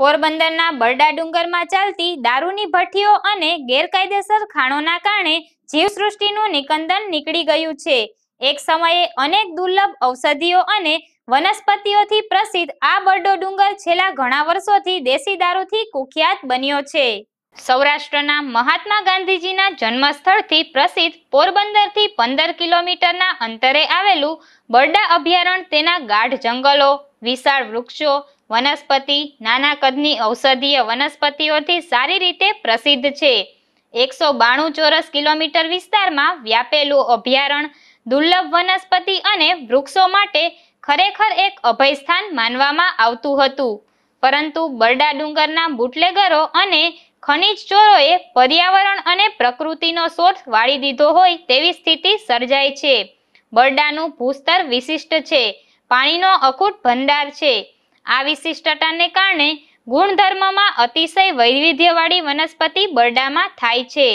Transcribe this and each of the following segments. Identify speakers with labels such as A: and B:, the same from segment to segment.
A: પોરબંદરના બરડા ડુંગરમાં ચાલતી દારૂની ભઠ્ઠીઓ અને ગેરકાયદેસર ખાણોના કારણે જીવસૃષ્ટિનું નિકંદન નીકળી ગયું છે એક સમયે અનેક દુર્લભ ઔષધિઓ અને વનસ્પતિઓથી પ્રસિદ્ધ આ બરડો ડુંગર છેલ્લા ઘણા વર્ષોથી દેશી દારૂથી કુખ્યાત બન્યો છે સૌરાષ્ટ્રના મહાત્મા ગાંધીજીના જન્મસ્થળથી પ્રસિદ્ધ પોરબંદરથી પંદર કિલોમીટરના અંતરે આવેલું બરડા અભયારણ્ય તેના ગાઢ જંગલો વિશાળ વૃક્ષો વનસ્પતિ નાના કદની ઔષધીય વનસ્પતિઓથી સારી રીતે પ્રસિદ્ધ છે એકસો બાણું ચોરસ કિલોમીટર વિસ્તારમાં વ્યાપેલું અભયારણ્ય દુર્લભ વનસ્પતિ અને વૃક્ષો માટે ખરેખર એક અભયસ્થાન માનવામાં આવતું હતું પરંતુ બરડા ડુંગરના બુટલેગરો અને ખનિજ ચોરોએ પર્યાવરણ અને પ્રકૃતિનો સોર્સ વાળી દીધો હોય તેવી સ્થિતિ સર્જાય છે બરડાનું ભૂસ્તર વિશિષ્ટ છે પાણીનો અખૂટ ભંડાર છે આ વિશિષ્ટતાને કારણે ગુણધર્મમાં અતિશય વૈવિધ્યવાળી વનસ્પતિ બરડામાં થાય છે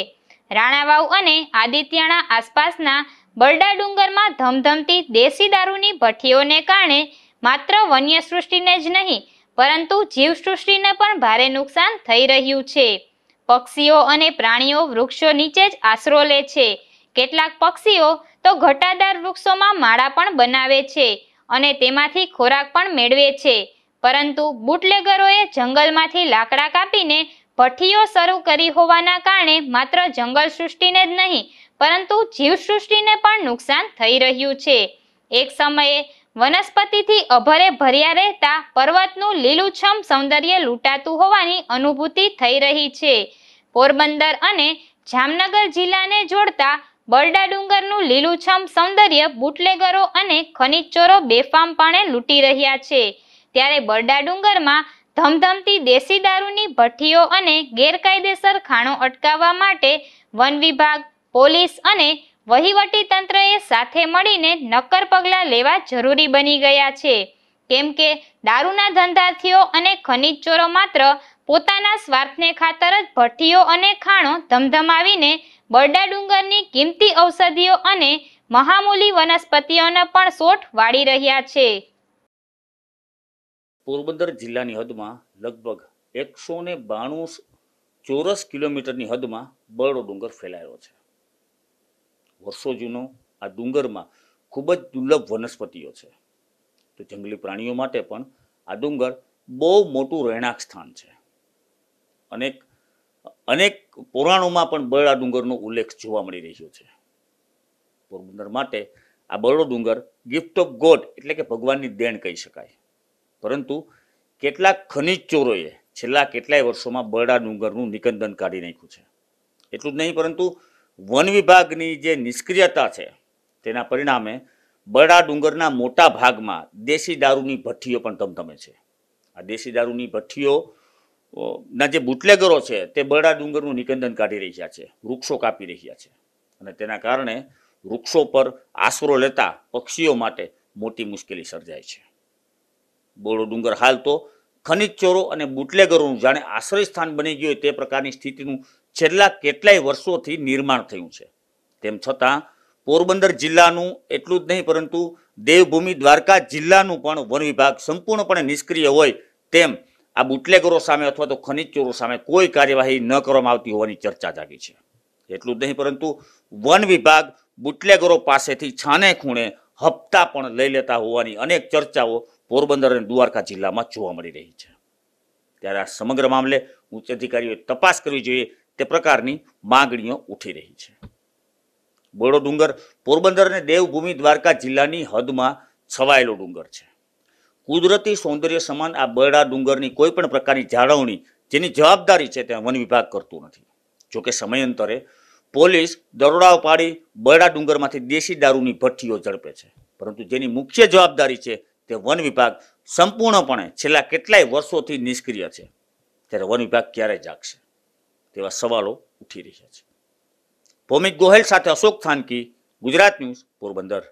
A: રાણાવાવ અને આદિત્યના આસપાસના બરડા ડુંગરમાં ધમધમતી દેશી દારૂની ભઠ્ઠીઓને કારણે માત્ર વન્ય સૃષ્ટિને જ નહીં પરંતુ જીવસૃષ્ટિને પણ ભારે નુકસાન થઈ રહ્યું છે પક્ષીઓ અને પ્રાણીઓ વૃક્ષો નીચે જ આશરો લે છે કેટલાક પક્ષીઓ તો ઘટાદાર વૃક્ષોમાં માળા પણ બનાવે છે અને તેમાંથી ખોરાક પણ મેળવે છે પરંતુ બુટલેગરોએ જંગલમાંથી લાકડા કાપીને ભઠ્ઠીઓ શરૂ કરી હોવાના કારણે માત્ર જંગલ સૃષ્ટિને જ નહીં પરંતુ જીવસૃષ્ટિને પણ નુકસાન થઈ રહ્યું છે એક સમયે વનસ્પતિથી અભરે ભર્યા રહેતા પર્વતનું લીલુંછમ સૌંદર્ય લૂંટાતું હોવાની અનુભૂતિ થઈ રહી છે પોરબંદર અને જામનગર જિલ્લાને જોડતા બરડા ડુંગરનું લીલુંછમ સૌંદર્ય બુટલેગરો અને ખનીજચોરો બેફામપણે લૂંટી રહ્યા છે ત્યારે બરડા ડુંગરમાં ધમધમતી દેશી દારૂની ભઠ્ઠીઓ અને ગેરકાયદેસર ખાણો અટકાવવા માટે વન વિભાગ પોલીસ અને વહીવટી તંત્રએ સાથે મળીને નક્કર પગલાં લેવા જરૂરી બની ગયા છે કેમ કે દારૂના ધંધાર્થીઓ અને ખનિજ માત્ર પોતાના સ્વાર્થને ખાતર જ ભઠ્ઠીઓ અને ખાણો ધમધમાવીને બરડા ડુંગરની કિંમતી ઔષધિઓ અને મહામૂલી વનસ્પતિઓને પણ સોટ વાળી રહ્યા છે
B: પોરબંદર જિલ્લાની હદમાં લગભગ એકસો ને બાણું ચોરસ કિલોમીટરની હદમાં બરડો ડુંગર ફેલાયો છે વર્ષો જૂનો આ ડુંગરમાં ખૂબ જ દુર્લભ વનસ્પતિઓ છે તો જંગલી પ્રાણીઓ માટે પણ આ ડુંગર બહુ મોટું રહેણાંક સ્થાન છે અનેક અનેક પુરાણોમાં પણ બરડા ડુંગરનો ઉલ્લેખ જોવા મળી રહ્યો છે પોરબંદર માટે આ બરડો ડુંગર ગિફ્ટ ઓફ ગોડ એટલે કે ભગવાનની દેણ કહી શકાય પરંતુ કેટલાક ખનિજ ચોરોએ છેલ્લા કેટલાય વર્ષોમાં બરડા ડુંગરનું નિકંદન કાઢી નાખ્યું છે એટલું જ નહીં પરંતુ વન વિભાગની જે નિષ્ક્રિયતા છે તેના પરિણામે બરડા ડુંગરના મોટા ભાગમાં દેશી દારૂની ભઠ્ઠીઓ પણ ધમધમે છે આ દેશી દારૂની ભઠ્ઠીઓ ના જે બુટલેગરો છે તે બરડા ડુંગરનું નિકંદન કાઢી રહ્યા છે વૃક્ષો કાપી રહ્યા છે અને તેના કારણે વૃક્ષો પર આશરો લેતા પક્ષીઓ માટે મોટી મુશ્કેલી સર્જાય છે બોડો ડુંગર હાલ તો ખનિજ ચોરો અને બુટલેગરોનું જાણે આશ્રય સ્થાન બની ગયું તે પ્રકારની સ્થિતિનું છેલ્લા કેટલાય વર્ષોથી નિર્માણ થયું છે તેમ છતાં પોરબંદર જિલ્લાનું એટલું જ નહીં પરંતુ દેવભૂમિ દ્વારકા જિલ્લાનું પણ વન વિભાગ સંપૂર્ણપણે નિષ્ક્રિય હોય તેમ આ બુટલેગરો સામે અથવા તો ખનિજ ચોરો સામે કોઈ કાર્યવાહી ન કરવામાં આવતી હોવાની ચર્ચા જાગી છે એટલું જ નહીં પરંતુ વન વિભાગ બુટલેગરો પાસેથી છાને ખૂણે હપ્તા પણ લઈ લેતા હોવાની અનેક ચર્ચાઓ પોરબંદર અને દ્વારકા જિલ્લામાં જોવા મળી રહી છે ત્યારે આ સમગ્ર મામલે ઉચ્ચ અધિકારીઓએ તપાસ કરવી જોઈએ તે પ્રકારની માગણીઓ ઉઠી રહી છે બોડો ડુંગર પોરબંદર અને દેવભૂમિ દ્વારકા જિલ્લાની હદમાં છવાયેલો ડુંગર છે કુદરતી સૌંદર્ય સમાન આ બરડા ડુંગરની કોઈ પણ પ્રકારની જાળવણી જેની જવાબદારી છે તે વન વિભાગ કરતું નથી જોકે સમયાંતરે પોલીસ દરોડાઓ પાડી બરડા ડુંગરમાંથી દેશી દારૂની ભઠ્ઠીઓ ઝડપે છે પરંતુ જેની મુખ્ય જવાબદારી છે તે વન વિભાગ સંપૂર્ણપણે છેલ્લા કેટલાય વર્ષોથી નિષ્ક્રિય છે ત્યારે વન વિભાગ ક્યારે જાગશે તેવા સવાલો ઉઠી રહ્યા છે ભૌમિક ગોહેલ સાથે અશોક થાનકી ગુજરાત ન્યૂઝ પોરબંદર